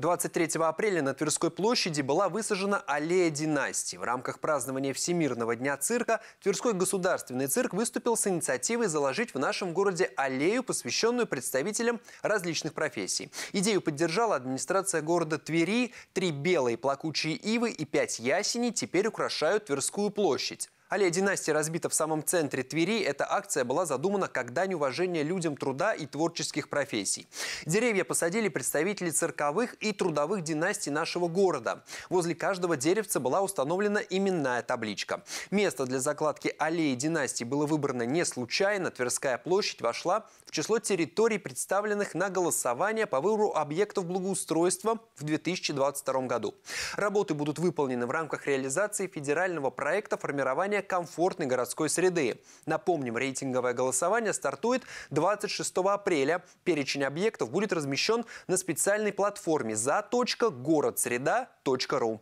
23 апреля на Тверской площади была высажена аллея династии. В рамках празднования Всемирного дня цирка Тверской государственный цирк выступил с инициативой заложить в нашем городе аллею, посвященную представителям различных профессий. Идею поддержала администрация города Твери. Три белые плакучие ивы и пять ясеней теперь украшают Тверскую площадь. Аллея династии разбита в самом центре Твери. Эта акция была задумана как дань уважения людям труда и творческих профессий. Деревья посадили представители цирковых и трудовых династий нашего города. Возле каждого деревца была установлена именная табличка. Место для закладки аллеи династии было выбрано не случайно. Тверская площадь вошла в число территорий, представленных на голосование по выбору объектов благоустройства в 2022 году. Работы будут выполнены в рамках реализации федерального проекта формирования создания комфортной городской среды. Напомним, рейтинговое голосование стартует 26 апреля. Перечень объектов будет размещен на специальной платформе за.городсреда.ру.